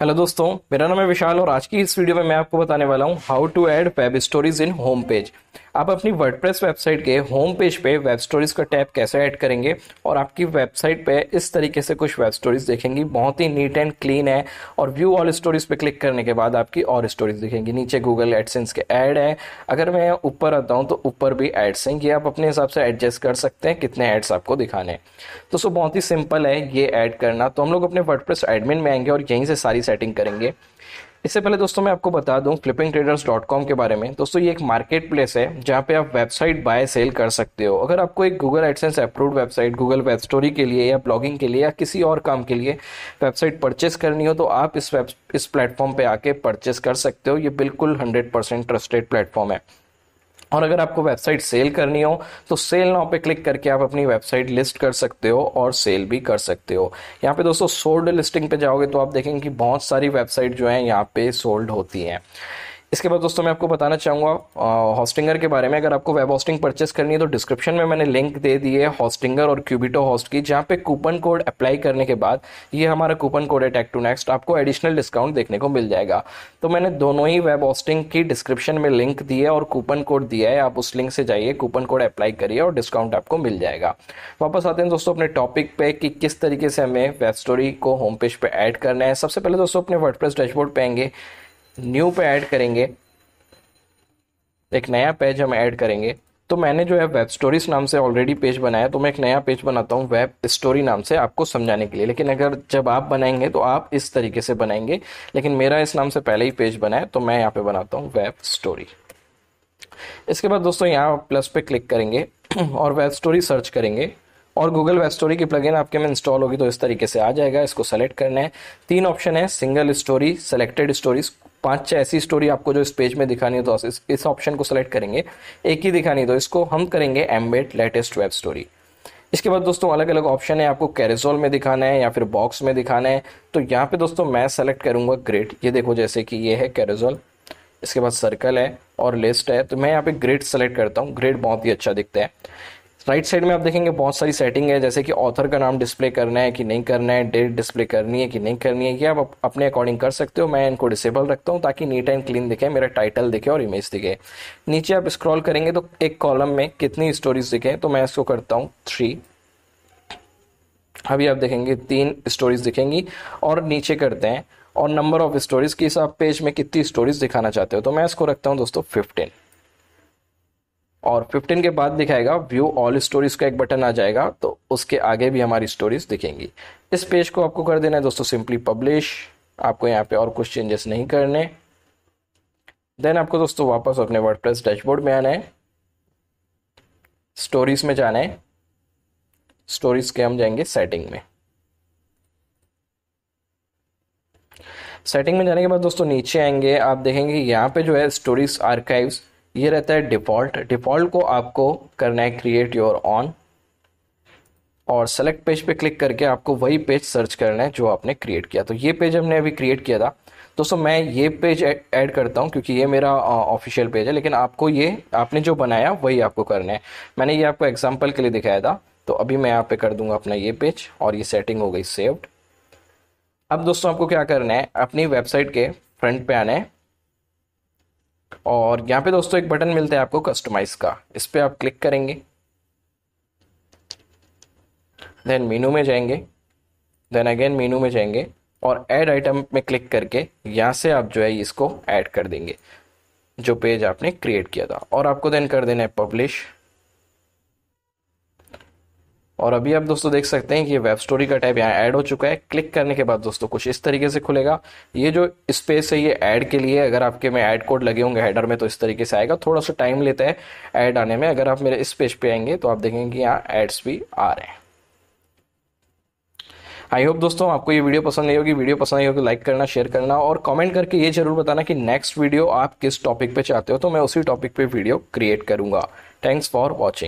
hello दोस्तों मेरा नाम है विशाल और आज की इस वीडियो में मैं आपको बताने वाला हूँ how to add web stories in home page आप अपनी वर्डप्रेस वेबसाइट के होम पेज पे वेब स्टोरीज का टैब कैसे ऐड करेंगे और आपकी वेबसाइट पे इस तरीके से कुछ वेब स्टोरीज देखेंगी बहुत ही नीट एंड क्लीन है और व्यू ऑल स्टोरीज पे क्लिक करने के बाद आपकी और स्टोरीज दिखेंगी नीचे गूगल एडसेंस के ऐड है अगर मैं ऊपर आता हूँ तो ऊपर भी एड्स हैं ये आप अपने हिसाब से एडजस्ट कर सकते हैं कितने एड्स आपको दिखाने हैं तो सो बहुत ही सिंपल है ये ऐड करना तो हम लोग अपने वर्डप्रेस एडमिन में आएंगे और यहीं से सारी सेटिंग करेंगे इससे पहले दोस्तों मैं आपको बता दूं कॉम के बारे में दोस्तों ये एक मार्केट प्लेस है जहाँ पे आप वेबसाइट बाय सेल कर सकते हो अगर आपको एक Google AdSense approve website Google web story के लिए या ब्लॉगिंग के लिए या किसी और काम के लिए वेबसाइट परचेस करनी हो तो आप इस वेब इस प्लेटफॉर्म पे आके परचेस कर सकते हो ये बिल्कुल हंड्रेड परसेंट ट्रस्टेड प्लेटफॉर्म है और अगर आपको वेबसाइट सेल करनी हो तो सेल नाउ पे क्लिक करके आप अपनी वेबसाइट लिस्ट कर सकते हो और सेल भी कर सकते हो यहाँ पे दोस्तों सोल्ड लिस्टिंग पे जाओगे तो आप देखेंगे कि बहुत सारी वेबसाइट जो है यहाँ पे सोल्ड होती हैं इसके बाद दोस्तों मैं आपको बताना चाहूँगा हॉस्टिंगर के बारे में अगर आपको वेब हॉस्टिंग परचेस करनी है तो डिस्क्रिप्शन में मैंने लिंक दे दी है हॉस्टिंगर और क्यूबिटो हॉस्ट की जहाँ पे कूपन कोड अप्लाई करने के बाद ये हमारा कूपन कोड है टेक टू नेक्स्ट आपको एडिशनल डिस्काउंट देखने को मिल जाएगा तो मैंने दोनों ही वेब हॉस्टिंग की डिस्क्रिप्शन में लिंक दी है और कूपन कोड दिया है आप उस लिंक से जाइए कूपन कोड अप्लाई करिए और डिस्काउंट आपको मिल जाएगा वापस आते हैं दोस्तों अपने टॉपिक पे कि किस तरीके से हमें वेब स्टोरी को होम पेज पर ऐड करना है सबसे पहले दोस्तों अपने वर्डप्रेस डैशबोर्ड पे आएंगे न्यू पे ऐड करेंगे एक नया पेज हम ऐड करेंगे तो मैंने जो है वेब स्टोरीज नाम से ऑलरेडी पेज बनाया तो मैं एक नया पेज बनाता हूँ वेब स्टोरी नाम से आपको समझाने के लिए लेकिन अगर जब आप बनाएंगे तो आप इस तरीके से बनाएंगे लेकिन मेरा इस नाम से पहले ही पेज बना है तो मैं यहाँ पे बनाता हूँ वेब स्टोरी इसके बाद दोस्तों यहाँ प्लस पे क्लिक करेंगे और वेब स्टोरी सर्च करेंगे और गूगल वेब स्टोरी की प्लगइन आपके में इंस्टॉल होगी तो इस तरीके से आ जाएगा इसको सेलेक्ट करना है तीन ऑप्शन है सिंगल स्टोरी सेलेक्टेड स्टोरीज पांच छह ऐसी स्टोरी आपको जो इस पेज में दिखानी है तो इस ऑप्शन को सिलेक्ट करेंगे एक ही दिखानी तो इसको हम करेंगे एम्बेड लेटेस्ट वेब स्टोरी इसके बाद दोस्तों अलग अलग ऑप्शन है आपको कैरेजोल में दिखाना है या फिर बॉक्स में दिखाना है तो यहाँ पे दोस्तों मैं सेलेक्ट करूंगा ग्रेड ये देखो जैसे कि ये है कैरेजोल इसके बाद सर्कल है और लिस्ट है तो मैं यहाँ पे ग्रेड सेलेक्ट करता हूँ ग्रेड बहुत ही अच्छा दिखता है राइट right साइड में आप देखेंगे बहुत सारी सेटिंग है जैसे कि ऑथर का नाम डिस्प्ले करना है कि नहीं करना है डेट डिस्प्ले करनी है कि नहीं करनी है कि आप अपने अकॉर्डिंग कर सकते हो मैं इनको डिसेबल रखता हूँ ताकि नीट एंड क्लीन दिखे मेरा टाइटल दिखे और इमेज दिखे नीचे आप स्क्रॉल करेंगे तो एक कॉलम में कितनी स्टोरीज दिखे तो मैं इसको करता हूँ थ्री अभी आप देखेंगे तीन स्टोरीज दिखेंगी और नीचे करते हैं और नंबर ऑफ स्टोरीज के हिसाब पेज में कितनी स्टोरीज दिखाना चाहते हो तो मैं इसको रखता हूँ दोस्तों फिफ्टीन और 15 के बाद दिखाएगा व्यू ऑल स्टोरीज का एक बटन आ जाएगा तो उसके आगे भी हमारी स्टोरीज दिखेंगी इस पेज को आपको कर देना है दोस्तों सिंपली पब्लिश आपको यहाँ पे और कुछ चेंजेस नहीं करने देन आपको दोस्तों वापस अपने वर्डप्रेस डैशबोर्ड में आना है स्टोरीज में जाना है स्टोरीज के हम जाएंगे सेटिंग में सेटिंग में जाने के बाद दोस्तों नीचे आएंगे आप देखेंगे यहाँ पे जो है स्टोरीज आर्काइव्स ये रहता है डिफ़ॉल्ट डिफ़ॉल्ट को आपको करना है क्रिएट योर ऑन और सेलेक्ट पेज पे क्लिक करके आपको वही पेज सर्च करना है जो आपने क्रिएट किया तो ये पेज हमने अभी क्रिएट किया था दोस्तों मैं ये पेज ऐड करता हूँ क्योंकि ये मेरा ऑफिशियल पेज है लेकिन आपको ये आपने जो बनाया वही आपको करना है मैंने ये आपको एग्जाम्पल के लिए दिखाया था तो अभी मैं यहाँ पे कर दूंगा अपना ये पेज और ये सेटिंग हो गई सेव्ड अब दोस्तों आपको क्या करना है अपनी वेबसाइट के फ्रंट पे आना है और यहाँ पे दोस्तों एक बटन मिलता है आपको कस्टमाइज का इस पर आप क्लिक करेंगे देन मीनू में जाएंगे देन अगेन मीनू में जाएंगे और ऐड आइटम में क्लिक करके यहाँ से आप जो है इसको ऐड कर देंगे जो पेज आपने क्रिएट किया था और आपको देन कर देना है पब्लिश और अभी आप दोस्तों देख सकते हैं कि ये वेब स्टोरी का टैब यहाँ ऐड हो चुका है क्लिक करने के बाद दोस्तों कुछ इस तरीके से खुलेगा ये जो स्पेस है ये ऐड के लिए अगर आपके में ऐड कोड लगे होंगे हेडर में तो इस तरीके से आएगा थोड़ा सा टाइम लेता है ऐड आने में अगर आप मेरे इस पेज पे आएंगे तो आप देखेंगे कि यहाँ एड्स भी आ रहे हैं आई होप दोस्तों आपको ये वीडियो पसंद नहीं होगी वीडियो पसंद नहीं होगी लाइक करना शेयर करना और कमेंट करके ये जरूर बताना कि नेक्स्ट वीडियो आप किस टॉपिक पे चाहते हो तो मैं उसी टॉपिक पे वीडियो क्रिएट करूंगा थैंक्स फॉर वॉचिंग